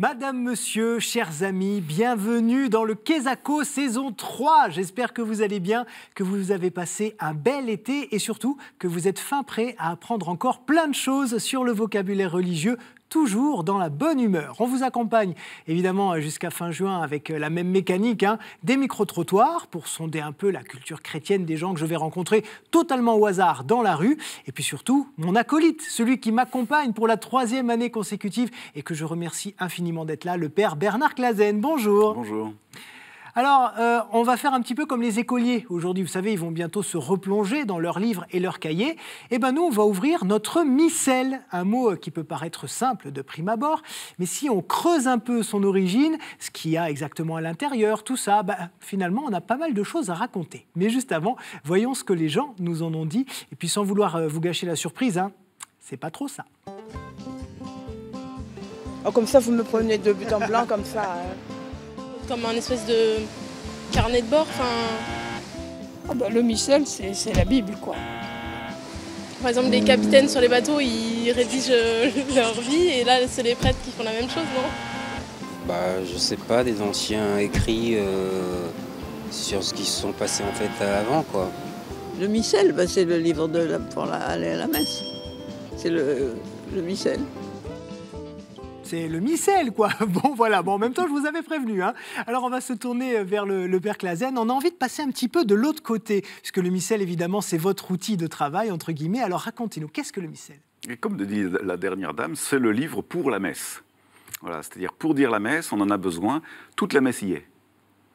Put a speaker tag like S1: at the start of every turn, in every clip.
S1: Madame, monsieur, chers amis, bienvenue dans le Quesaco saison 3. J'espère que vous allez bien, que vous avez passé un bel été et surtout que vous êtes fin prêt à apprendre encore plein de choses sur le vocabulaire religieux toujours dans la bonne humeur. On vous accompagne évidemment jusqu'à fin juin avec la même mécanique, hein, des micro-trottoirs pour sonder un peu la culture chrétienne des gens que je vais rencontrer totalement au hasard dans la rue. Et puis surtout, mon acolyte, celui qui m'accompagne pour la troisième année consécutive et que je remercie infiniment d'être là, le père Bernard Clazen. Bonjour. Bonjour. Alors, euh, on va faire un petit peu comme les écoliers. Aujourd'hui, vous savez, ils vont bientôt se replonger dans leurs livres et leurs cahiers. Et eh bien, nous, on va ouvrir notre micelle, un mot euh, qui peut paraître simple de prime abord, mais si on creuse un peu son origine, ce qu'il y a exactement à l'intérieur, tout ça, bah, finalement, on a pas mal de choses à raconter. Mais juste avant, voyons ce que les gens nous en ont dit. Et puis, sans vouloir euh, vous gâcher la surprise, hein, c'est pas trop ça. Oh, comme ça, vous me prenez de but en blanc, comme ça. Hein comme un espèce de carnet de bord. Enfin, Ah bah, le missel, c'est la Bible, quoi. Par exemple, les capitaines sur les bateaux, ils rédigent euh, leur vie, et là, c'est les prêtres qui font la même chose, non Bah, je sais pas, des anciens écrits euh, sur ce qui se sont passés en fait avant, quoi. Le missel, bah, c'est le livre de la, pour aller à la messe. C'est le, le missel c'est le missel, quoi. Bon, voilà. Bon, en même temps, je vous avais prévenu. Hein. Alors, on va se tourner vers le, père Clazen. On a envie de passer un petit peu de l'autre côté, que le missel, évidemment, c'est votre outil de travail, entre guillemets. Alors, racontez-nous, qu'est-ce que le missel
S2: Et comme le dit la dernière dame, c'est le livre pour la messe. Voilà, c'est-à-dire pour dire la messe, on en a besoin. Toute la messe y est.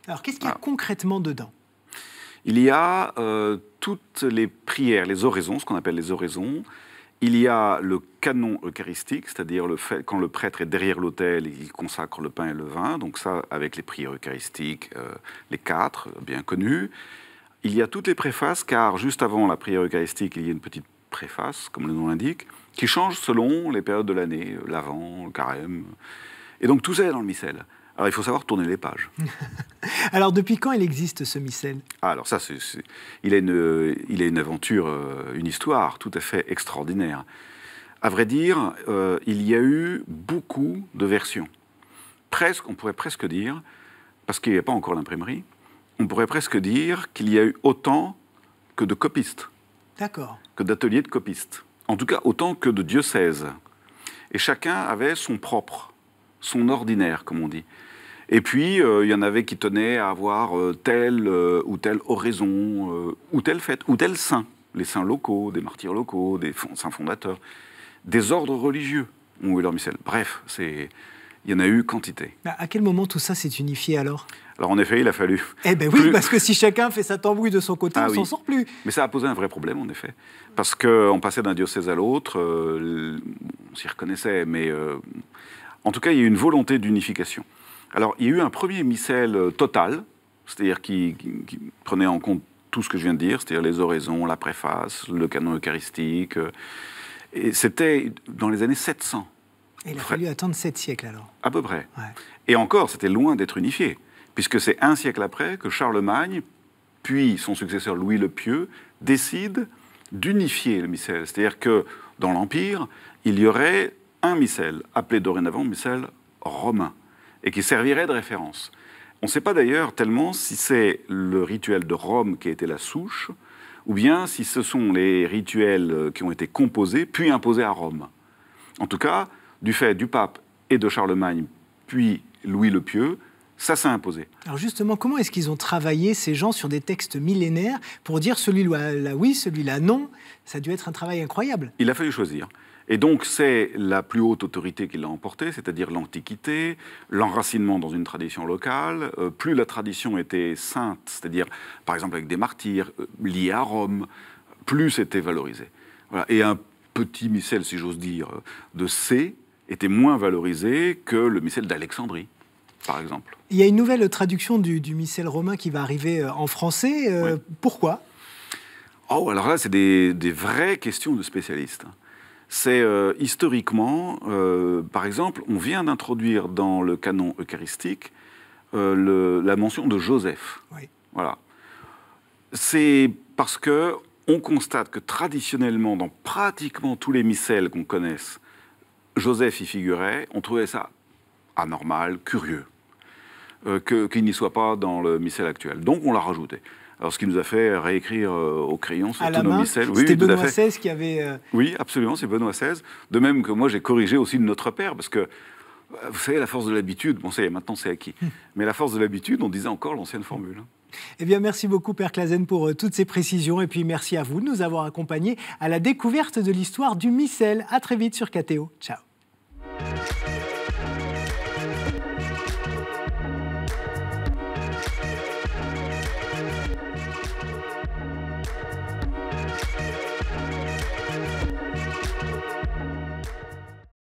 S1: Alors, qu'est-ce qu'il y a ah. concrètement dedans
S2: Il y a euh, toutes les prières, les oraisons, ce qu'on appelle les oraisons, il y a le canon eucharistique, c'est-à-dire le fait, quand le prêtre est derrière l'autel, il consacre le pain et le vin, donc ça avec les prières eucharistiques, euh, les quatre, bien connus. Il y a toutes les préfaces, car juste avant la prière eucharistique, il y a une petite préface, comme le nom l'indique, qui change selon les périodes de l'année, l'avant, le carême. Et donc tout ça est dans le missel. Alors il faut savoir tourner les pages.
S1: alors depuis quand il existe ce missel
S2: ah, Alors ça, c'est est, une, il une aventure, euh, une histoire tout à fait extraordinaire. À vrai dire, euh, il y a eu beaucoup de versions. Presque, on pourrait presque dire, parce qu'il n'y a pas encore l'imprimerie, on pourrait presque dire qu'il y a eu autant que de copistes. D'accord. Que d'ateliers de copistes. En tout cas, autant que de diocèses. Et chacun avait son propre son ordinaire, comme on dit. Et puis, euh, il y en avait qui tenaient à avoir euh, telle euh, ou telle oraison, ou telle fête, ou tel saint. Les saints locaux, des martyrs locaux, des saints fondateurs. Des ordres religieux ont eu leur missel. Bref, c'est... Il y en a eu quantité. Bah, à quel moment tout ça s'est unifié alors Alors en effet, il a fallu. Eh bien oui, parce
S1: que si chacun fait sa tambouille de son côté, ah on s'en sort plus.
S2: Mais ça a posé un vrai problème en effet, parce qu'on passait d'un diocèse à l'autre. on s'y reconnaissait, mais en tout cas, il y a eu une volonté d'unification. Alors, il y a eu un premier missel euh, total, c'est-à-dire qui, prenait en compte tout ce que je viens de dire, c'est-à-dire les oraisons, la préface, le canon eucharistique. Euh, et c'était dans les années 700.
S1: il a fallu attendre sept siècles alors
S2: À peu près. Et encore, c'était loin d'être unifié, puisque c'est un siècle après que Charlemagne, puis son successeur Louis le Pieux, décide d'unifier le missel. C'est-à-dire que dans l'Empire, il y aurait un missel, appelé dorénavant missel romain, et qui servirait de référence. On ne sait pas d'ailleurs tellement si c'est le rituel de Rome qui a été la souche, ou bien si ce sont les rituels qui ont été composés puis imposés à Rome. En tout cas, du fait du pape et de Charlemagne, puis Louis le Pieux, ça s'est imposé.
S1: Alors justement, comment est-ce qu'ils ont travaillé ces gens sur des textes millénaires pour dire celui-là oui, celui-là non Ça a dû être un travail incroyable.
S2: Il a fallu choisir. Et donc c'est la plus haute autorité qui l'a emporté, c'est-à-dire l'Antiquité, l'enracinement dans une tradition locale. Euh, plus la tradition était sainte, c'est-à-dire par exemple avec des martyrs euh, liés à Rome, plus c'était valorisé. Et un petit missel, si j'ose dire, euh, de C était moins valorisé que le missel d'Alexandrie, par exemple.
S1: Il y a une nouvelle traduction du, du missel romain qui va arriver en français. Pourquoi
S2: Oh, alors là, c'est des vraies questions de spécialistes c'est euh, historiquement, euh, par exemple, on vient d'introduire dans le canon eucharistique euh, la mention de Joseph. Voilà. C'est parce que on constate que traditionnellement, dans pratiquement tous les missels qu'on connaisse, Joseph y figurait. On trouvait ça anormal, curieux, qu'il n'y soit pas dans le missel actuel. Donc on l'a rajouté. Alors, ce qui nous a fait euh, réécrire euh, au crayon cette autonomie C'était oui, Benoît XVI qui avait. Euh, oui, absolument, c'est Benoît XVI. De même que moi, j'ai corrigé aussi notre père, parce que bah, vous savez, la force de l'habitude, bon, ça y est, maintenant c'est acquis, hmm. mais la force de l'habitude, on disait encore l'ancienne formule. Hein. Eh bien,
S1: merci beaucoup, Père Clazen, pour toutes ces précisions. Et puis, merci à vous de nous avoir accompagnés à la découverte de l'histoire du micelle. À très vite sur KTO. Ciao.